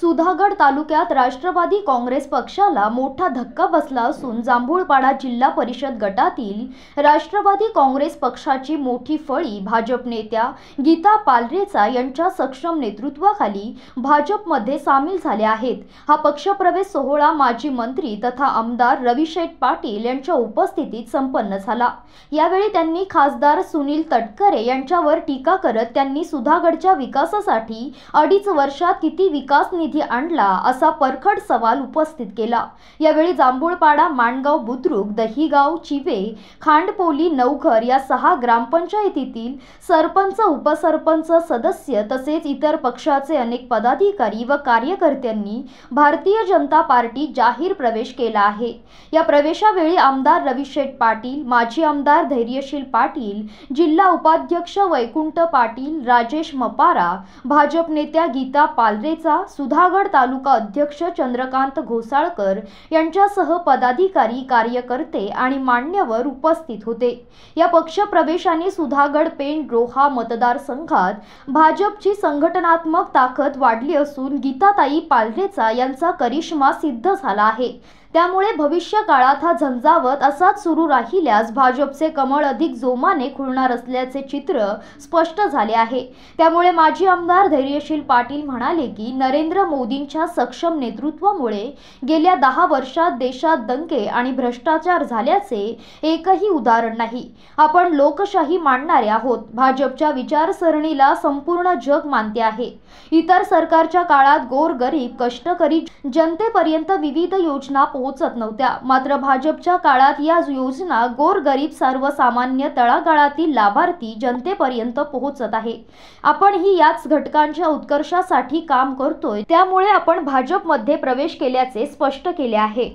सुधागड तालुक्यात राष्ट्रवादी काँग्रेस पक्षाला मोठा धक्का बसला असून जांभूळपाडा जिल्हा परिषद गटातील राष्ट्रवादी काँग्रेस पक्षाची मोठी फळी भाजप नेत्या गीता पालरेचा यांच्या सक्षम नेतृत्वाखाली भाजपमध्ये सामील झाल्या आहेत हा पक्षप्रवेश सोहळा माजी मंत्री तथा आमदार रविशेठ पाटील यांच्या उपस्थितीत संपन्न झाला यावेळी त्यांनी खासदार सुनील तटकरे यांच्यावर टीका करत त्यांनी सुधागडच्या विकासासाठी अडीच वर्षात किती विकास निधी आणला असा परखड सवाल उपस्थित केला यावेळी जांभूळपाडा माणगाव बुद्रुक दहीगाव चिवे खांडपोली नवघर या सहा ग्रामपंचायतीतील सरपंच उपसरपंच सदस्य तसेच इतर पक्षाचे अनेक पदाधिकारी व कार्यकर्त्यांनी भारतीय जनता पार्टी जाहीर प्रवेश केला आहे या प्रवेशावेळी आमदार रविशेठ पाटील माजी आमदार धैर्यशील पाटील जिल्हा उपाध्यक्ष वैकुंठ पाटील राजेश मपारा भाजप नेत्या गीता पालरेचा सुधा सुधागड तालुका अध्यक्ष चंद्रकांत घोसाळकर यांच्यासह पदाधिकारी कार्यकर्ते आणि मान्यवर उपस्थित होते या पक्षप्रवेशाने सुधागड पेन रोहा मतदारसंघात भाजपची संघटनात्मक ताकद वाढली असून गीताताई पालरेचा यांचा करिश्मा सिद्ध झाला आहे त्यामुळे भविष्य काळात हा झंझावत असाच सुरू राहिल्यास भाजपचे कमळ अधिक जोमाने खुलणार असल्याचे चित्र स्पष्ट झाले आहे त्यामुळे माजी आमदार धैर्यशील पाटील म्हणाले की नरेंद्र मोदींच्या सक्षम नेतृत्वामुळे गेल्या दहा वर्षात देशात दंगे आणि भ्रष्टाचार झाल्याचे एकही उदाहरण नाही आपण लोकशाही मांडणारे आहोत भाजपच्या विचारसरणीला संपूर्ण जग मानते आहे इतर सरकारच्या काळात गोरगरीब कष्टकरी जनतेपर्यंत विविध योजना पोहोचत नव्हत्या मात्र भाजपच्या काळात या योजना गोरगरीब सर्वसामान्य तळागाळातील लाभार्थी जनतेपर्यंत पोहोचत आहे आपण ही याच घटकांच्या उत्कर्षासाठी काम करतोय त्यामुळे आपण भाजपमध्ये प्रवेश केल्याचे स्पष्ट केले आहे